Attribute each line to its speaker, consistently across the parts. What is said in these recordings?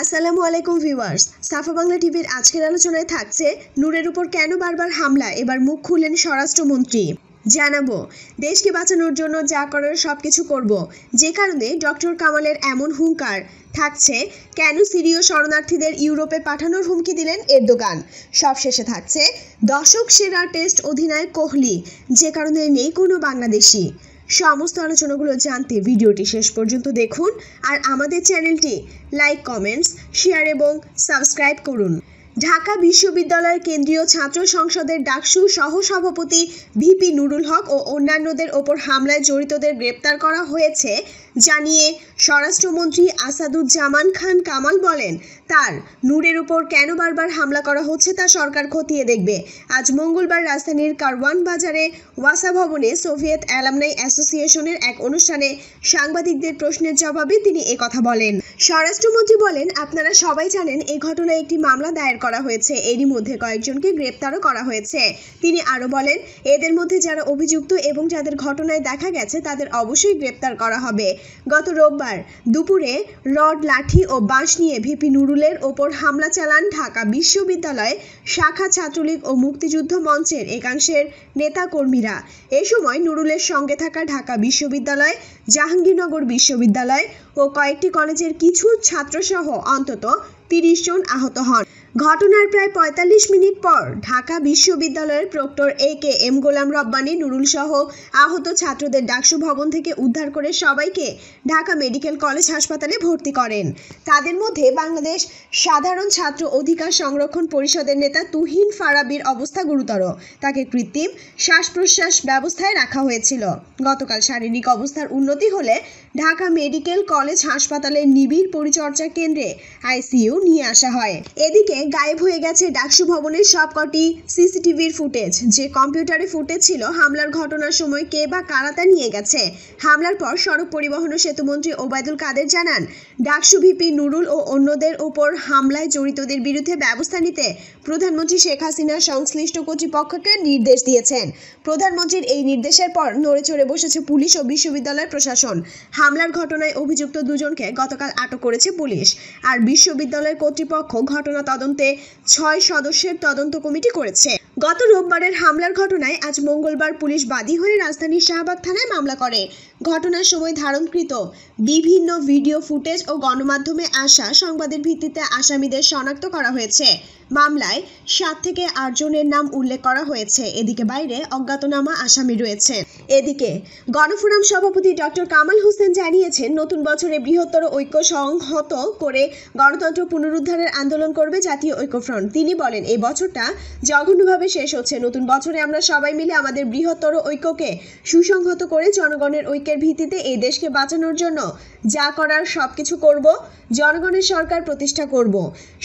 Speaker 1: আসসালামু আলাইকুম ভিউয়ার্স সাফা বাংলা টিভির আজকের আলোচনায় থাকছে নূরের উপর কেন বারবার হামলা এবার মুখ খুললেন স্বরাষ্ট্রমন্ত্রী জানাবো দেশকে বাঁচানোর জন্য যা করার সব কিছু করব যে কারণে ডক্টর কামালের এমন হুঙ্কার থাকছে কেন সিরীয় শরণার্থীদের ইউরোপে পাঠানোর হুমকি দিলেন এরদোগান সবশেষে থাকছে দশক সেরা টেস্ট অধিনায়ক কোহলি যে কারণে নেই কোনো বাংলাদেশি সমস্ত আলোচনাগুলো জানতে ভিডিওটি শেষ পর্যন্ত দেখুন আর আমাদের চ্যানেলটি লাইক কমেন্টস শেয়ার এবং সাবস্ক্রাইব করুন ঢাকা বিশ্ববিদ্যালয়ের কেন্দ্রীয় ছাত্র সংসদের ডাকসু সহসভাপতি ভিপি নুরুল হক ও অন্যান্যদের ওপর হামলায় জড়িতদের গ্রেপ্তার করা হয়েছে জানিয়ে স্বরাষ্ট্রমন্ত্রী আসাদুজ্জামান খান কামাল বলেন তার নূরের উপর কেন বারবার হামলা করা হচ্ছে তা সরকার খতিয়ে দেখবে আজ মঙ্গলবার রাজধানীর কারওয়ান বাজারে ওয়াসা ভবনে সোভিয়েত অ্যালামনাই অ্যাসোসিয়েশনের এক অনুষ্ঠানে সাংবাদিকদের প্রশ্নের জবাবে তিনি কথা বলেন স্বরাষ্ট্রমন্ত্রী বলেন আপনারা সবাই জানেন এই ঘটনায় একটি মামলা দায়ের করা হয়েছে এরই মধ্যে কয়েকজনকে গ্রেপ্তারও করা হয়েছে তিনি আরও বলেন এদের মধ্যে যারা অভিযুক্ত এবং যাদের ঘটনায় দেখা গেছে তাদের অবশ্যই গ্রেপ্তার করা হবে গত রোববার দুপুরে রড লাঠি ও বাঁশ নিয়ে ভিপি নুরুলের ওপর হামলা চালান ঢাকা বিশ্ববিদ্যালয় শাখা ছাত্রলীগ ও মুক্তিযুদ্ধ মঞ্চের একাংশের নেতাকর্মীরা এ সময় নুরুলের সঙ্গে থাকা ঢাকা বিশ্ববিদ্যালয় জাহাঙ্গীরনগর বিশ্ববিদ্যালয় ও কয়েকটি কলেজের কিছু ছাত্রসহ অন্তত তিরিশ জন আহত হন ঘটনার প্রায় ৪৫ মিনিট পর ঢাকা বিশ্ববিদ্যালয়ের proctor A K M Golam Rabbani Nurul সহ আহত ছাত্রদের ডাকসু ভবন থেকে উদ্ধার করে সবাইকে ঢাকা মেডিকেল কলেজ হাসপাতালে ভর্তি করেন তাদের মধ্যে বাংলাদেশ সাধারণ ছাত্র অধিকার সংরক্ষণ পরিষদের নেতা তুহিন ফারাবির অবস্থা গুরুতর তাকে কৃত্রিম শ্বাস প্রশ্বাস ব্যবস্থায় রাখা হয়েছিল গতকাল শারীরিক অবস্থার উন্নতি হলে ঢাকা মেডিকেল কলেজ হাসপাতালের নিবিড় পরিচর্যা কেন্দ্রে আইসিইউ নিয়ে আসা হয় এদিকে গায়েব হয়ে গেছে ডাকসু ভবনের সবকটি সিসিটিভির ফুটেজ যে কম্পিউটারে ফুটেজ ছিল হামলার ঘটনার সময় কে বা কারা তা নিয়ে গেছে হামলার পর সড়ক পরিবহন ও সেতুমন্ত্রী ওবায়দুল কাদের জানান ডাকসু ভিপি নুরুল ও অন্যদের ওপর হামলায় জড়িতদের বিরুদ্ধে ব্যবস্থা নিতে প্রধানমন্ত্রী শেখ হাসিনা সংশ্লিষ্ট কর্তৃপক্ষকে নির্দেশ দিয়েছেন প্রধানমন্ত্রীর এই নির্দেশের পর নড়ে চড়ে বসেছে পুলিশ ও বিশ্ববিদ্যালয় প্রশাসন হামলার ঘটনায় অভিযুক্ত দুজনকে গতকাল আটক করেছে পুলিশ আর বিশ্ববিদ্যালয় কর্তৃপক্ষ ঘটনা তদন্ত তদন্তে ছয় সদস্যের তদন্ত কমিটি করেছে গত রোববারের হামলার ঘটনায় আজ মঙ্গলবার পুলিশ বাদী হয়ে রাজধানীর শাহবাগ থানায় মামলা করে ঘটনার সময় ধারণকৃত বিভিন্ন ভিডিও ফুটেজ ও গণমাধ্যমে আসা সংবাদের ভিত্তিতে আসামিদের শনাক্ত করা হয়েছে মামলায় সাত থেকে আটজনের নাম উল্লেখ করা হয়েছে এদিকে বাইরে অজ্ঞাতনামা আসামি রয়েছে এদিকে গণফোরাম সভাপতি ডক্টর কামাল হোসেন জানিয়েছেন নতুন বছরে বৃহত্তর ঐক্য সংহত করে গণতন্ত্র পুনরুদ্ধারের আন্দোলন করবে জাতীয় ঐক্যফ্রন্ট তিনি বলেন এই বছরটা জঘন্যভাবে শেষ হচ্ছে নতুন বছরে আমরা সবাই মিলে আমাদের বৃহত্তর ঐক্যকে সুসংহত করে জনগণের ঐক্যের ভিত্তিতে এই দেশকে বাঁচানোর জন্য যা করার সব কিছু করব জনগণের সরকার প্রতিষ্ঠা করব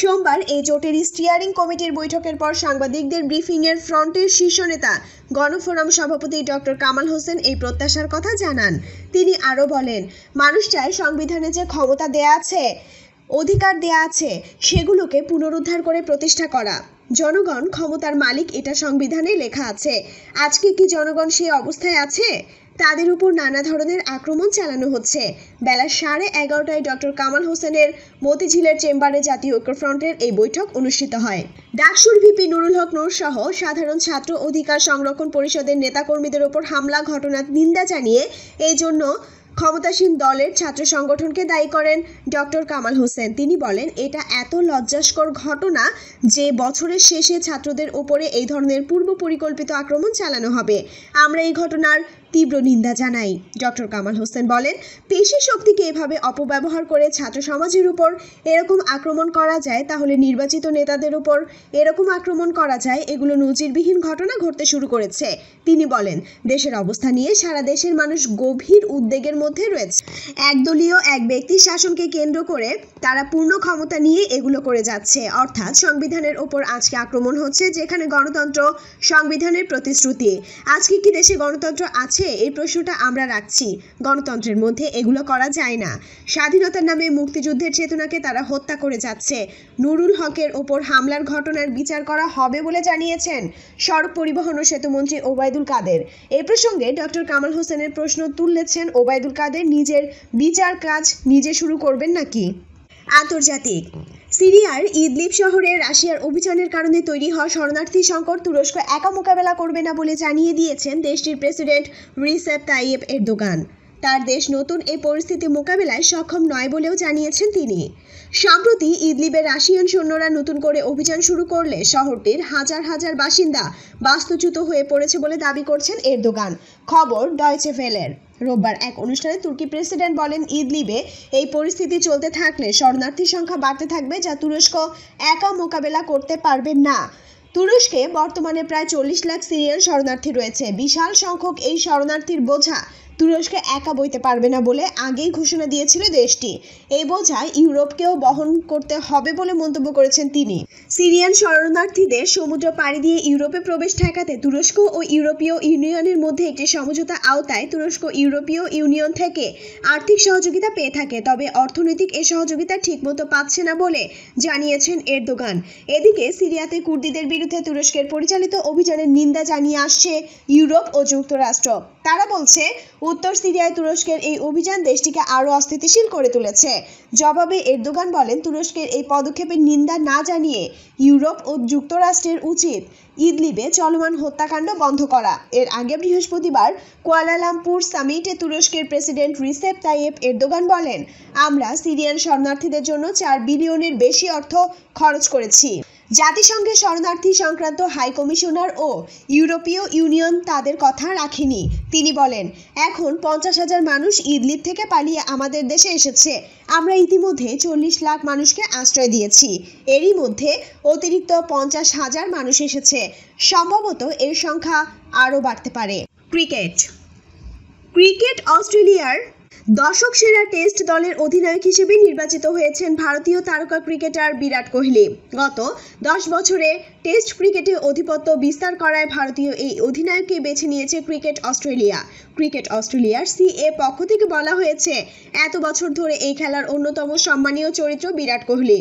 Speaker 1: সোমবার এই জোটের স্টিয়ারিং কমিটির বৈঠকের পর সাংবাদিকদের ব্রিফিংয়ের ফ্রন্টের শীর্ষ নেতা গণফোরাম সভাপতি ডক্টর কামাল হোসেন এই প্রত্যাশার কথা জানান তিনি আরও বলেন মানুষ চায় সংবিধানে যে ক্ষমতা দেয়া আছে অধিকার দেয়া আছে সেগুলোকে পুনরুদ্ধার করে প্রতিষ্ঠা করা জনগণ ক্ষমতার মালিক এটা সংবিধানে লেখা আছে আজকে কি জনগণ সেই অবস্থায় আছে তাদের উপর নানা ধরনের আক্রমণ চালানো হচ্ছে বেলা সাড়ে এগারোটায় ডক্টর কামাল হোসেনের মতিঝিলের চেম্বারে জাতীয় ঐক্যফ্রন্টের এই বৈঠক অনুষ্ঠিত হয় ডাকসুর ভিপি নুরুল হক নুর সহ সাধারণ ছাত্র অধিকার সংরক্ষণ পরিষদের নেতাকর্মীদের ওপর হামলা ঘটনার নিন্দা জানিয়ে এই জন্য ক্ষমতাসীন দলের ছাত্র সংগঠনকে দায়ী করেন ডক্টর কামাল হোসেন তিনি বলেন এটা এত লজ্জাস্কর ঘটনা যে বছরের শেষে ছাত্রদের উপরে এই ধরনের পূর্ব পরিকল্পিত আক্রমণ চালানো হবে আমরা এই ঘটনার তীব্র নিন্দা জানাই ডক্টর কামাল হোসেন বলেন পেশি শক্তিকে এভাবে অপব্যবহার করে ছাত্র সমাজের উপর এরকম আক্রমণ করা যায় তাহলে নির্বাচিত নেতাদের উপর এরকম আক্রমণ করা যায় এগুলো নজিরবিহীন ঘটনা ঘটতে শুরু করেছে তিনি বলেন দেশের অবস্থা নিয়ে সারা দেশের মানুষ গভীর উদ্বেগের মধ্যে রয়েছে একদলীয় এক ব্যক্তির শাসনকে কেন্দ্র করে তারা পূর্ণ ক্ষমতা নিয়ে এগুলো করে যাচ্ছে অর্থাৎ সংবিধানের ওপর আজকে আক্রমণ হচ্ছে যেখানে গণতন্ত্র সংবিধানের প্রতিশ্রুতি আজকে কি দেশে গণতন্ত্র আছে আছে এই প্রশ্নটা আমরা রাখছি গণতন্ত্রের মধ্যে এগুলো করা যায় না স্বাধীনতার নামে মুক্তিযুদ্ধের চেতনাকে তারা হত্যা করে যাচ্ছে নুরুল হকের ওপর হামলার ঘটনার বিচার করা হবে বলে জানিয়েছেন সড়ক পরিবহন ও সেতুমন্ত্রী ওবায়দুল কাদের এ প্রসঙ্গে ডক্টর কামাল হোসেনের প্রশ্ন তুলেছেন ওবায়দুল কাদের নিজের বিচার কাজ নিজে শুরু করবেন নাকি আন্তর্জাতিক সিরিয়ার ইদলিপ শহরে রাশিয়ার অভিযানের কারণে তৈরি হওয়া শরণার্থী সংকট তুরস্ক একা মোকাবেলা করবে না বলে জানিয়ে দিয়েছেন দেশটির প্রেসিডেন্ট রিসেপ তাইয়েব এরদোগান তার দেশ নতুন এই পরিস্থিতি মোকাবেলায় সক্ষম নয় বলেও জানিয়েছেন তিনি সম্প্রতি ইদলিবে রাশিয়ান সৈন্যরা নতুন করে অভিযান শুরু করলে শহরটির হাজার হাজার বাসিন্দা বাস্তুচ্যুত হয়ে পড়েছে বলে দাবি করছেন এরদোগান খবর ডয়চে ভেলের রোববার এক অনুষ্ঠানে তুর্কি প্রেসিডেন্ট বলেন ইদলিবে এই পরিস্থিতি চলতে থাকলে শরণার্থী সংখ্যা বাড়তে থাকবে যা তুরস্ক একা মোকাবেলা করতে পারবে না তুরস্কে বর্তমানে প্রায় চল্লিশ লাখ সিরিয়ান শরণার্থী রয়েছে বিশাল সংখ্যক এই শরণার্থীর বোঝা তুরস্কে একা বইতে পারবে না বলে আগেই ঘোষণা দিয়েছিল দেশটি এই বোঝা ইউরোপকেও বহন করতে হবে বলে মন্তব্য করেছেন তিনি সিরিয়ান শরণার্থীদের সমুদ্র পাড়ি দিয়ে ইউরোপে প্রবেশ ঠেকাতে তুরস্ক ও ইউরোপীয় ইউনিয়নের মধ্যে একটি সমঝোতা আওতায় তুরস্ক ইউরোপীয় ইউনিয়ন থেকে আর্থিক সহযোগিতা পেয়ে থাকে তবে অর্থনৈতিক এ সহযোগিতা ঠিকমতো পাচ্ছে না বলে জানিয়েছেন এরদোগান এদিকে সিরিয়াতে কুর্দিদের বিরুদ্ধে তুরস্কের পরিচালিত অভিযানের নিন্দা জানিয়ে আসছে ইউরোপ ও যুক্তরাষ্ট্র তারা বলছে উত্তর সিরিয়ায় তুরস্কের এই অভিযান দেশটিকে আরও অস্থিতিশীল করে তুলেছে জবাবে এরদোগান বলেন তুরস্কের এই পদক্ষেপের নিন্দা না জানিয়ে ইউরোপ ও যুক্তরাষ্ট্রের উচিত ইদলিবে চলমান হত্যাকাণ্ড বন্ধ করা এর আগে বৃহস্পতিবার কুয়ালালামপুর সামিটে তুরস্কের প্রেসিডেন্ট রিসেপ তাইয়েব এরদোগান বলেন আমরা সিরিয়ান শরণার্থীদের জন্য চার বিলিয়নের বেশি অর্থ খরচ করেছি জাতিসংঘের শরণার্থী সংক্রান্ত হাই কমিশনার ও ইউরোপীয় ইউনিয়ন তাদের কথা রাখেনি তিনি বলেন এখন পঞ্চাশ হাজার মানুষ ইদলিপ থেকে পালিয়ে আমাদের দেশে এসেছে আমরা ইতিমধ্যে চল্লিশ লাখ মানুষকে আশ্রয় দিয়েছি এরই মধ্যে অতিরিক্ত পঞ্চাশ হাজার মানুষ এসেছে সম্ভবত এর সংখ্যা আরও বাড়তে পারে ক্রিকেট ক্রিকেট অস্ট্রেলিয়ার দর্শক সেরা টেস্ট দলের অধিনায়ক হিসেবে নির্বাচিত হয়েছেন ভারতীয় তারকা ক্রিকেটার বিরাট কোহলি গত দশ বছরে টেস্ট ক্রিকেটে আধিপত্য বিস্তার করায় ভারতীয় এই অধিনায়ককে বেছে নিয়েছে ক্রিকেট অস্ট্রেলিয়া ক্রিকেট অস্ট্রেলিয়ার সি এ পক্ষ থেকে বলা হয়েছে এত বছর ধরে এই খেলার অন্যতম সম্মানীয় চরিত্র বিরাট কোহলি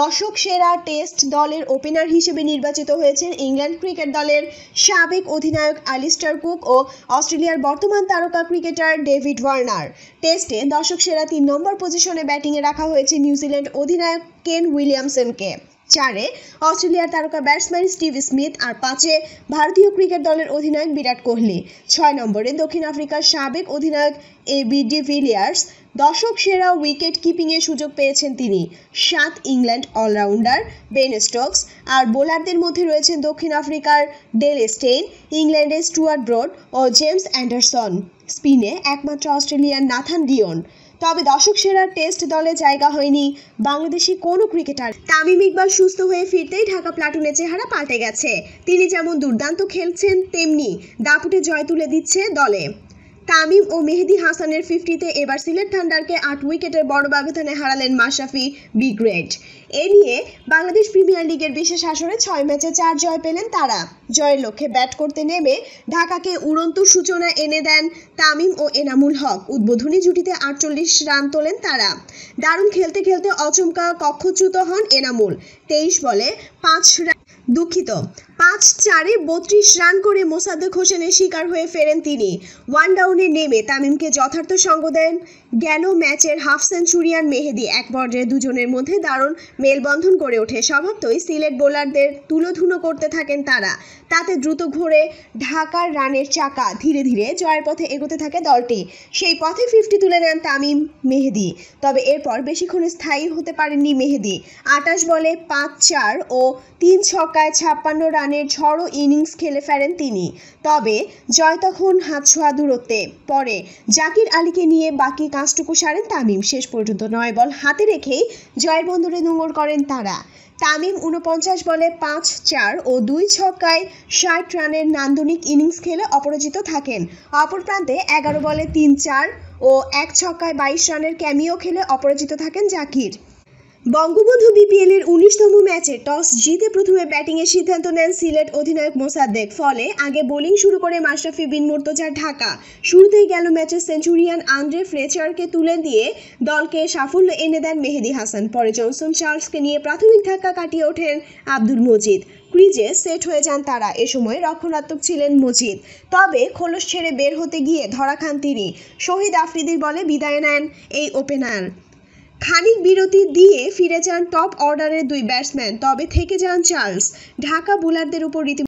Speaker 1: দর্শক সেরা টেস্ট দলের ওপেনার হিসেবে নির্বাচিত হয়েছেন ইংল্যান্ড ক্রিকেট দলের সাবেক অধিনায়ক আলিস্টার কুক ও অস্ট্রেলিয়ার বর্তমান তারকা ক্রিকেটার ডেভিড ওয়ার্নার টেস্টে দর্শক সেরা তিন নম্বর পজিশনে ব্যাটিংয়ে রাখা হয়েছে নিউজিল্যান্ড অধিনায়ক কেন উইলিয়ামসনকে চারে অস্ট্রেলিয়ার তারকা ব্যাটসম্যান স্টিভ স্মিথ আর পাঁচে ভারতীয় ক্রিকেট দলের অধিনায়ক বিরাট কোহলি ছয় নম্বরে দক্ষিণ আফ্রিকার সাবেক অধিনায়ক এ বি ভিলিয়ার্স দশক সেরা উইকেট কিপিংয়ের সুযোগ পেয়েছেন তিনি সাত ইংল্যান্ড অলরাউন্ডার বেন স্টোকস আর বোলারদের মধ্যে রয়েছেন দক্ষিণ আফ্রিকার ডেল স্টেইন ইংল্যান্ডের স্টুয়ার্ট ব্রড ও জেমস অ্যান্ডারসন স্পিনে একমাত্র অস্ট্রেলিয়ার নাথান ডিওন তবে দশক সেরার টেস্ট দলে জায়গা হয়নি বাংলাদেশি কোনো ক্রিকেটার তামিম ইকবাল সুস্থ হয়ে ফিরতেই ঢাকা প্লাটুনে চেহারা পাল্টে গেছে তিনি যেমন দুর্দান্ত খেলছেন তেমনি দাপুটে জয় তুলে দিচ্ছে দলে তামিম ও মেহেদি হাসানের ফিফটিতে এবার সিলেট থান্ডারকে আট উইকেটের বড় ব্যবধানে হারালেন মাশাফি বিগ্রেড এ নিয়ে বাংলাদেশ প্রিমিয়ার লিগের বিশেষ আসরে ছয় ম্যাচে চার জয় পেলেন তারা জয়ের লক্ষ্যে ব্যাট করতে নেমে ঢাকাকে উড়ন্ত সূচনা এনে দেন তামিম ও এনামুল হক উদ্বোধনী জুটিতে আটচল্লিশ রান তোলেন তারা দারুণ খেলতে খেলতে অচমকা কক্ষচ্যুত হন এনামুল তেইশ বলে পাঁচ রান দুঃখিত পাঁচ চারে বত্রিশ রান করে মোসাদ্দেক হোসেনের শিকার হয়ে ফেরেন তিনি ওয়ান ডাউনে নেমে তামিমকে যথার্থ সঙ্গ দেন গেল ম্যাচের হাফ সেঞ্চুরিয়ান মেহেদি এক পর্যায়ে দুজনের মধ্যে দারুণ মেলবন্ধন করে ওঠে স্বভাবতই সিলেট বোলারদের তুলোধুনো করতে থাকেন তারা তাতে দ্রুত ঘোরে ঢাকার রানের চাকা ধীরে ধীরে জয়ের পথে এগোতে থাকে দলটি সেই পথে ফিফটি তুলে নেন তামিম মেহেদি তবে এরপর বেশিক্ষণ স্থায়ী হতে পারেননি মেহেদি আটাশ বলে পাঁচ চার ও তিন ছক ছক্কায় ছাপ্পান্ন রানের ঝড়ো ইনিংস খেলে ফেরেন তিনি তবে জয় তখন ছোঁয়া দূরত্বে পরে জাকির আলীকে নিয়ে বাকি কাজটুকু সারেন তামিম শেষ পর্যন্ত নয় বল হাতে রেখেই জয়ের বন্দরে নোঙর করেন তারা তামিম উনপঞ্চাশ বলে পাঁচ চার ও দুই ছক্কায় ষাট রানের নান্দনিক ইনিংস খেলে অপরাজিত থাকেন অপর প্রান্তে এগারো বলে তিন চার ও এক ছক্কায় বাইশ রানের ক্যামিও খেলে অপরাজিত থাকেন জাকির বঙ্গবন্ধু বিপিএল এর উনিশতম ম্যাচে টস জিতে প্রথমে ব্যাটিংয়ের সিদ্ধান্ত নেন সিলেট অধিনায়ক মোসাদ্দেক ফলে আগে বোলিং শুরু করে মাশরাফি বিন মোর্তজার ঢাকা শুরুতেই গেল ম্যাচে সেঞ্চুরিয়ান আন্দ্রে ফ্রেচারকে তুলে দিয়ে দলকে সাফল্য এনে দেন মেহেদি হাসান পরে জনসন চার্লসকে নিয়ে প্রাথমিক ধাক্কা কাটিয়ে ওঠেন আব্দুল মজিদ ক্রিজে সেট হয়ে যান তারা এ সময় রক্ষণাত্মক ছিলেন মজিদ তবে খোলস ছেড়ে বের হতে গিয়ে ধরা খান তিনি শহীদ আফ্রিদির বলে বিদায় নেন এই ওপেনার খানিক বিরতি দিয়ে ফিরে যান টপ অর্ডারের দুই ব্যাটসম্যান তবে থেকে যান চার্লস ঢাকা বোলারদের উপর রীতি